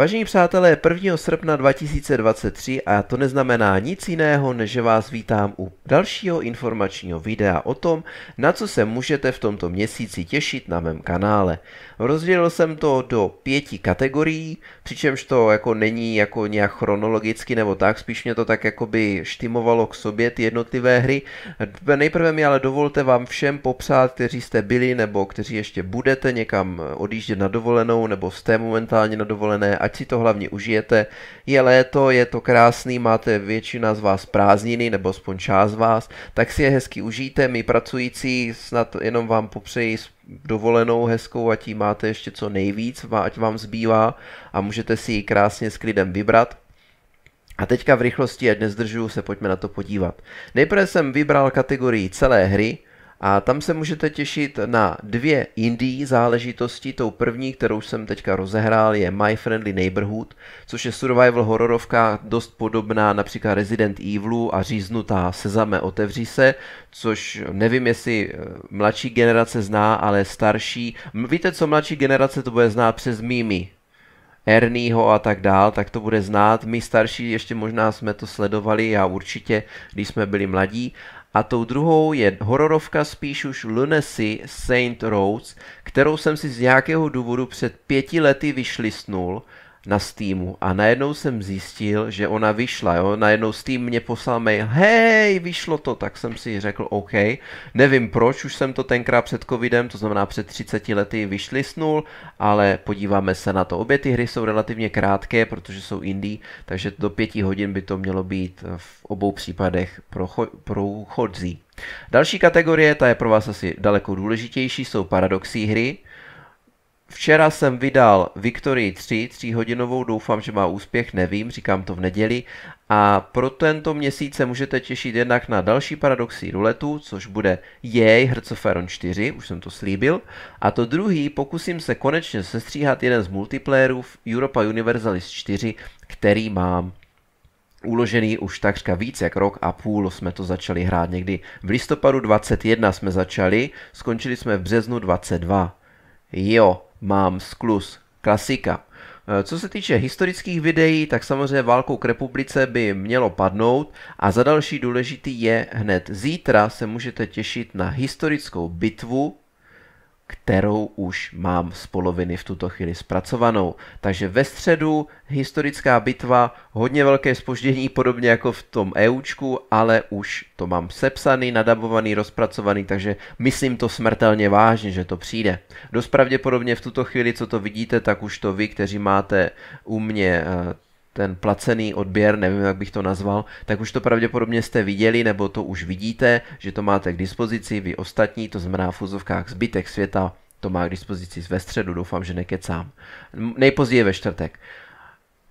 Vážení přátelé, 1. srpna 2023 a to neznamená nic jiného, než že vás vítám u dalšího informačního videa o tom, na co se můžete v tomto měsíci těšit na mém kanále. Rozdělil jsem to do pěti kategorií, přičemž to jako není jako nějak chronologicky nebo tak, spíš mě to tak jako by štimovalo k sobě ty jednotlivé hry. Nejprve mi ale dovolte vám všem popřát, kteří jste byli nebo kteří ještě budete někam odjíždět na dovolenou nebo jste momentálně na dovolené, ať si to hlavně užijete. Je léto, je to krásný, máte většina z vás prázdniny, nebo aspoň část z vás, tak si je hezky užijte, my pracující snad jenom vám popřeji dovolenou hezkou, ať ji máte ještě co nejvíc, ať vám zbývá a můžete si ji krásně s klidem vybrat. A teďka v rychlosti, ať nezdržuju, se pojďme na to podívat. Nejprve jsem vybral kategorii celé hry, a tam se můžete těšit na dvě indie záležitosti. Tou první, kterou jsem teďka rozehrál, je My Friendly Neighborhood, což je survival hororovka dost podobná například Resident Evilu a říznutá Sezame otevří se, což nevím, jestli eh, mladší generace zná, ale starší. Víte, co mladší generace to bude znát přes mými Ernieho a tak dál, tak to bude znát. My starší ještě možná jsme to sledovali, já určitě, když jsme byli mladí. A tou druhou je hororovka spíš už Lunacy Saint Rose, kterou jsem si z nějakého důvodu před pěti lety vyšlistnul na Steamu a najednou jsem zjistil, že ona vyšla, jo, najednou Steam mě poslal mail, hej, vyšlo to, tak jsem si řekl, OK, nevím proč, už jsem to tenkrát před covidem, to znamená před 30 lety vyšlisnul, ale podíváme se na to. Obě ty hry jsou relativně krátké, protože jsou indie, takže do pěti hodin by to mělo být v obou případech průchodzí. Další kategorie, ta je pro vás asi daleko důležitější, jsou paradoxní hry, Včera jsem vydal Victory 3, 3 hodinovou, doufám, že má úspěch, nevím, říkám to v neděli. A pro tento měsíc se můžete těšit jednak na další paradoxy ruletu, což bude jej Hrcoferon 4, už jsem to slíbil. A to druhý, pokusím se konečně sestříhat jeden z multiplayerů v Europa Universalis 4, který mám uložený už takřka víc jak rok a půl jsme to začali hrát někdy. V listopadu 21 jsme začali, skončili jsme v březnu 22. Jo, mám sklus, klasika. Eh, co se týče historických videí, tak samozřejmě válkou k republice by mělo padnout a za další důležitý je hned zítra se můžete těšit na historickou bitvu kterou už mám z poloviny v tuto chvíli zpracovanou. Takže ve středu historická bitva, hodně velké spoždění, podobně jako v tom EUčku, ale už to mám sepsaný, nadabovaný, rozpracovaný, takže myslím to smrtelně vážně, že to přijde. Dost pravděpodobně v tuto chvíli, co to vidíte, tak už to vy, kteří máte u mě eh, ten placený odběr, nevím, jak bych to nazval, tak už to pravděpodobně jste viděli, nebo to už vidíte, že to máte k dispozici vy ostatní, to znamená v fuzovkách zbytek světa, to má k dispozici ve středu, doufám, že nekecám. Nejpozději ve čtvrtek.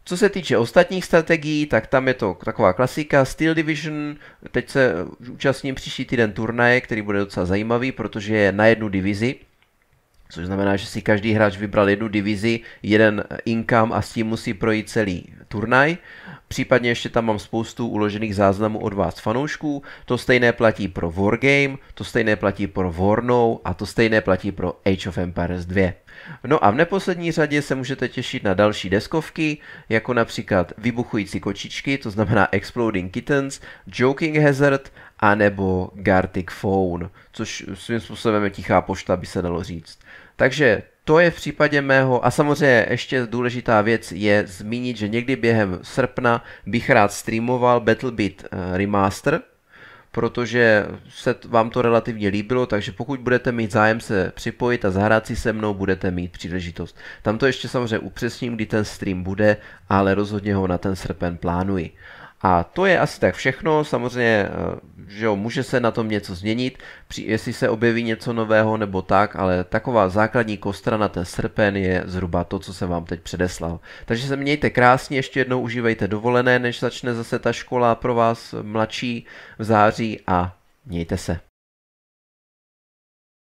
Co se týče ostatních strategií, tak tam je to taková klasika. Steel Division, teď se uh, účastním příští týden turnaje, který bude docela zajímavý, protože je na jednu divizi, Což znamená, že si každý hráč vybral jednu divizi, jeden income a s tím musí projít celý turnaj. Případně ještě tam mám spoustu uložených záznamů od vás fanoušků. To stejné platí pro Wargame, to stejné platí pro Warnow a to stejné platí pro Age of Empires 2. No a v neposlední řadě se můžete těšit na další deskovky, jako například vybuchující kočičky, to znamená Exploding Kittens, Joking Hazard anebo Gartic Phone, což svým způsobem je tichá pošta, by se dalo říct. Takže to je v případě mého, a samozřejmě ještě důležitá věc je zmínit, že někdy během srpna bych rád streamoval Battlebit eh, Remaster, protože se vám to relativně líbilo, takže pokud budete mít zájem se připojit a zahrát si se mnou, budete mít příležitost. Tam to ještě samozřejmě upřesním, kdy ten stream bude, ale rozhodně ho na ten srpen plánuji. A to je asi tak všechno, samozřejmě, eh, že jo, může se na tom něco změnit, jestli se objeví něco nového nebo tak, ale taková základní kostra na ten srpen je zhruba to, co jsem vám teď předeslal. Takže se mějte krásně, ještě jednou užívejte dovolené, než začne zase ta škola pro vás mladší v září a mějte se.